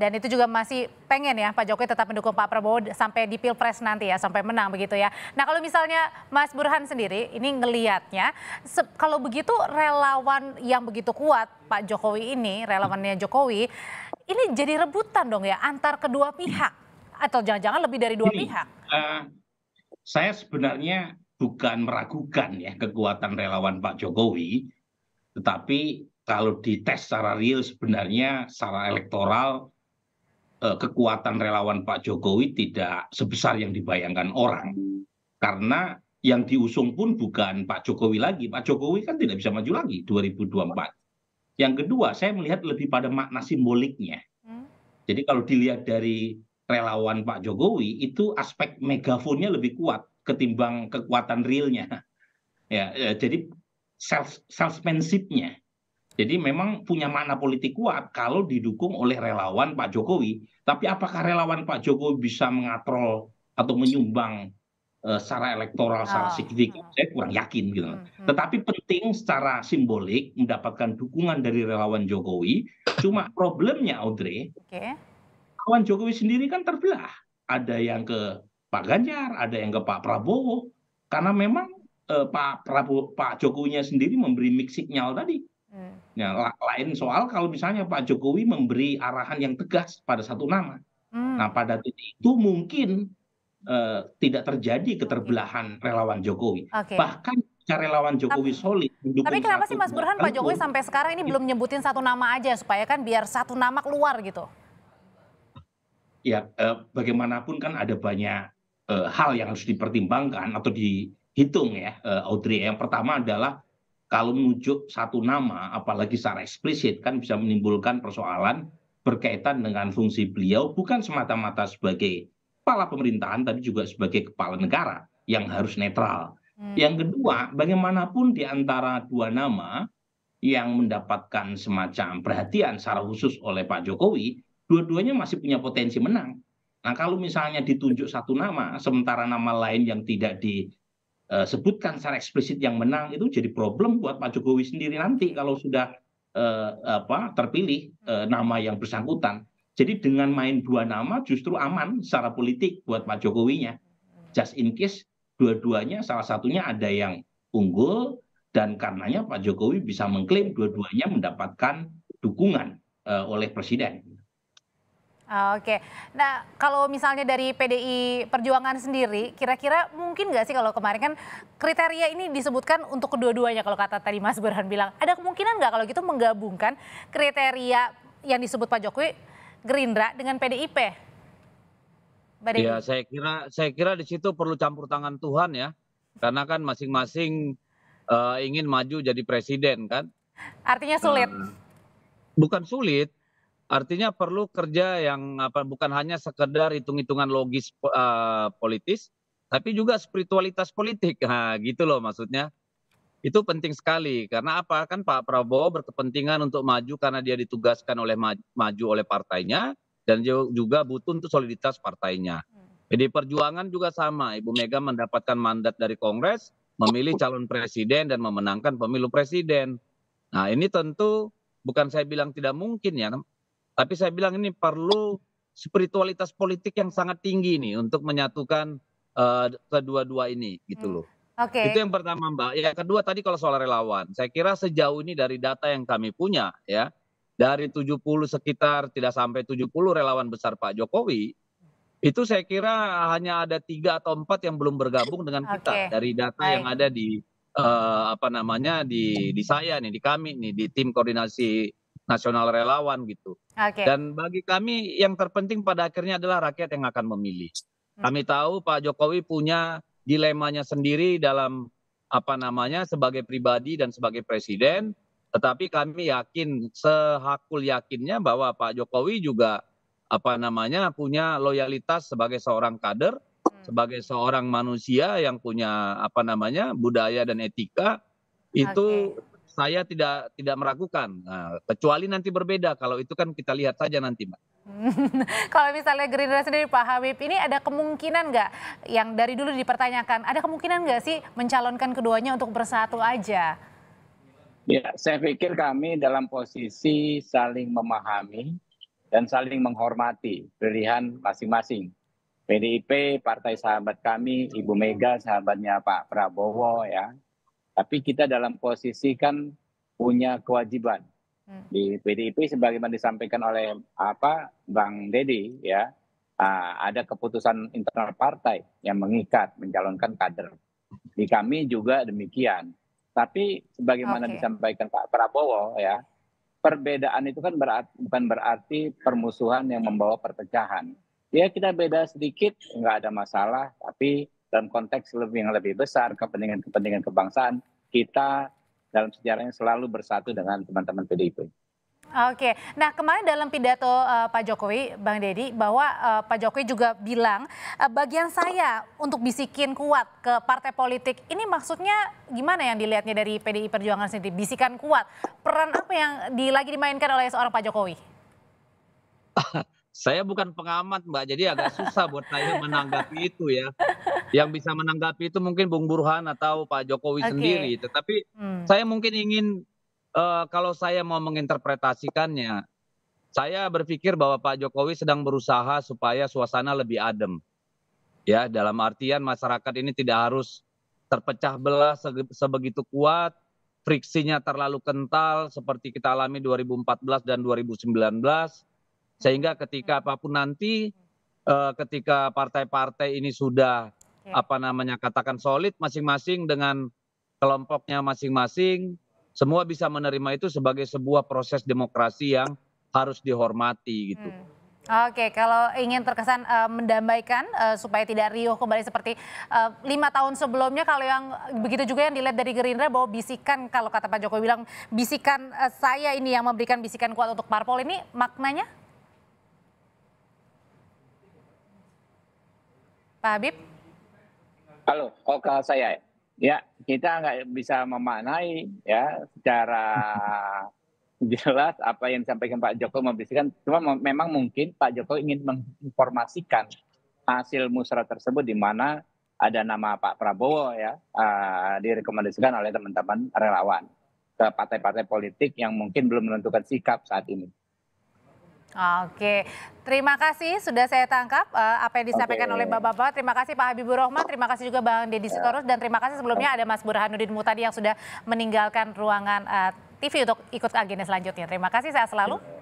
Dan itu juga masih pengen ya Pak Jokowi tetap mendukung Pak Prabowo sampai di Pilpres nanti ya, sampai menang begitu ya. Nah kalau misalnya Mas Burhan sendiri ini ngeliatnya, kalau begitu relawan yang begitu kuat Pak Jokowi ini, relawannya Jokowi, ini jadi rebutan dong ya antar kedua pihak atau jangan-jangan lebih dari dua ini, pihak? Uh, saya sebenarnya bukan meragukan ya kekuatan relawan Pak Jokowi, tetapi kalau dites secara real sebenarnya secara elektoral Eh, kekuatan relawan pak jokowi tidak sebesar yang dibayangkan orang karena yang diusung pun bukan pak jokowi lagi pak jokowi kan tidak bisa maju lagi 2024 yang kedua saya melihat lebih pada makna simboliknya hmm. jadi kalau dilihat dari relawan pak jokowi itu aspek megafonnya lebih kuat ketimbang kekuatan realnya ya, eh, jadi self salesmanshipnya jadi memang punya makna politik kuat kalau didukung oleh relawan Pak Jokowi. Tapi apakah relawan Pak Jokowi bisa mengatrol atau menyumbang uh, secara elektoral oh. secara ah. signifikan? Saya kurang yakin gitu. Hmm, hmm. Tetapi penting secara simbolik mendapatkan dukungan dari relawan Jokowi. Cuma problemnya Audrey, okay. relawan Jokowi sendiri kan terbelah. Ada yang ke Pak Ganjar, ada yang ke Pak Prabowo. Karena memang eh, Pak Prabowo, Pak Jokowinya sendiri memberi mix signal tadi Nah, lain soal kalau misalnya Pak Jokowi memberi arahan yang tegas pada satu nama. Hmm. Nah, pada titik itu mungkin uh, tidak terjadi keterbelahan relawan Jokowi. Okay. Bahkan cari relawan Jokowi solid Tapi kenapa sih Mas Burhan Pak Jokowi sampai sekarang ini ya. belum nyebutin satu nama aja supaya kan biar satu nama keluar gitu? Ya, eh, bagaimanapun kan ada banyak eh, hal yang harus dipertimbangkan atau dihitung ya, eh, Audrey. Yang pertama adalah kalau menunjuk satu nama apalagi secara eksplisit kan bisa menimbulkan persoalan berkaitan dengan fungsi beliau bukan semata mata sebagai kepala pemerintahan tapi juga sebagai kepala negara yang harus netral. Hmm. Yang kedua, bagaimanapun di antara dua nama yang mendapatkan semacam perhatian secara khusus oleh Pak Jokowi, dua-duanya masih punya potensi menang. Nah, kalau misalnya ditunjuk satu nama, sementara nama lain yang tidak di Eh, sebutkan secara eksplisit yang menang itu jadi problem buat Pak Jokowi sendiri nanti kalau sudah eh, apa, terpilih eh, nama yang bersangkutan. Jadi dengan main dua nama justru aman secara politik buat Pak Jokowinya. Just in case dua-duanya salah satunya ada yang unggul dan karenanya Pak Jokowi bisa mengklaim dua-duanya mendapatkan dukungan uh, oleh presiden. Oke, nah kalau misalnya dari PDI Perjuangan sendiri, kira-kira mungkin nggak sih kalau kemarin kan kriteria ini disebutkan untuk kedua-duanya kalau kata tadi Mas Burhan bilang, ada kemungkinan nggak kalau gitu menggabungkan kriteria yang disebut Pak Jokowi Gerindra dengan PDIP? Badai. Ya, saya kira saya kira di situ perlu campur tangan Tuhan ya, karena kan masing-masing uh, ingin maju jadi presiden kan. Artinya sulit. Uh, bukan sulit, Artinya perlu kerja yang apa bukan hanya sekedar hitung-hitungan logis uh, politis, tapi juga spiritualitas politik. Nah, gitu loh maksudnya. Itu penting sekali karena apa? Kan Pak Prabowo berkepentingan untuk maju karena dia ditugaskan oleh maju, maju oleh partainya dan juga butuh untuk soliditas partainya. Jadi Perjuangan juga sama, Ibu Mega mendapatkan mandat dari Kongres memilih calon presiden dan memenangkan pemilu presiden. Nah, ini tentu bukan saya bilang tidak mungkin ya, tapi saya bilang ini perlu spiritualitas politik yang sangat tinggi nih untuk menyatukan uh, kedua-dua ini gitu hmm. loh. Oke. Okay. Itu yang pertama Mbak. Yang kedua tadi kalau soal relawan, saya kira sejauh ini dari data yang kami punya ya, dari 70 sekitar tidak sampai 70 relawan besar Pak Jokowi, itu saya kira hanya ada tiga atau empat yang belum bergabung dengan kita okay. dari data Baik. yang ada di uh, apa namanya di di saya nih di kami nih di tim koordinasi nasional relawan gitu. Okay. Dan bagi kami yang terpenting pada akhirnya adalah rakyat yang akan memilih. Hmm. Kami tahu Pak Jokowi punya dilemanya sendiri dalam apa namanya sebagai pribadi dan sebagai presiden, tetapi kami yakin sehakul yakinnya bahwa Pak Jokowi juga apa namanya punya loyalitas sebagai seorang kader, hmm. sebagai seorang manusia yang punya apa namanya budaya dan etika itu saya tidak tidak meragukan. Nah, kecuali nanti berbeda. Kalau itu kan kita lihat saja nanti, Mbak. Kalau misalnya Gerindra sendiri Pak Habib, ini ada kemungkinan nggak yang dari dulu dipertanyakan, ada kemungkinan nggak sih mencalonkan keduanya untuk bersatu aja? Ya, saya pikir kami dalam posisi saling memahami dan saling menghormati pilihan masing-masing. PDIP, partai sahabat kami, Ibu Mega, sahabatnya Pak Prabowo ya, tapi kita dalam posisi kan punya kewajiban hmm. di PDIP sebagaimana disampaikan oleh apa Bang Dedi ya ah, ada keputusan internal partai yang mengikat mencalonkan kader di kami juga demikian tapi sebagaimana okay. disampaikan Pak Prabowo ya perbedaan itu kan berarti, bukan berarti permusuhan yang membawa perpecahan ya kita beda sedikit nggak ada masalah tapi dalam konteks lebih yang lebih besar kepentingan kepentingan kebangsaan kita dalam sejarahnya selalu bersatu dengan teman-teman PDIP. Oke, nah kemarin dalam pidato uh, Pak Jokowi, Bang Deddy, bahwa uh, Pak Jokowi juga bilang uh, bagian saya untuk bisikin kuat ke partai politik. Ini maksudnya gimana yang dilihatnya dari PDI Perjuangan sendiri? Bisikan kuat, peran apa yang di, lagi dimainkan oleh seorang Pak Jokowi? saya bukan pengamat Mbak, jadi agak susah buat saya menanggapi itu ya yang bisa menanggapi itu mungkin Bung Burhan atau Pak Jokowi okay. sendiri. Tetapi hmm. saya mungkin ingin uh, kalau saya mau menginterpretasikannya, saya berpikir bahwa Pak Jokowi sedang berusaha supaya suasana lebih adem. Ya, dalam artian masyarakat ini tidak harus terpecah belah sebegitu kuat, friksinya terlalu kental seperti kita alami 2014 dan 2019 sehingga ketika hmm. apapun nanti eh, ketika partai-partai ini sudah apa namanya katakan solid masing-masing dengan kelompoknya masing-masing semua bisa menerima itu sebagai sebuah proses demokrasi yang harus dihormati gitu. Hmm. Oke, kalau ingin terkesan uh, eh, mendamaikan uh, eh, supaya tidak riuh kembali seperti uh, lima tahun sebelumnya, kalau yang begitu juga yang dilihat dari Gerindra bahwa bisikan kalau kata Pak Jokowi bilang bisikan uh, saya ini yang memberikan bisikan kuat untuk parpol ini maknanya? Pak Habib? Kalau oh saya ya kita nggak bisa memaknai ya secara jelas apa yang disampaikan Pak Jokowi membisikkan cuma memang mungkin Pak Jokowi ingin menginformasikan hasil musrah tersebut di mana ada nama Pak Prabowo ya uh, direkomendasikan oleh teman-teman relawan ke partai-partai politik yang mungkin belum menentukan sikap saat ini. Oke, terima kasih sudah saya tangkap uh, apa yang disampaikan Oke. oleh Bapak-Bapak. Terima kasih Pak Habibur Rahman, terima kasih juga Bang Deddy ya. Sitorus, dan terima kasih sebelumnya ya. ada Mas Burhanuddin Mutadi yang sudah meninggalkan ruangan uh, eh, TV untuk ikut agenda selanjutnya. Terima kasih, saya selalu.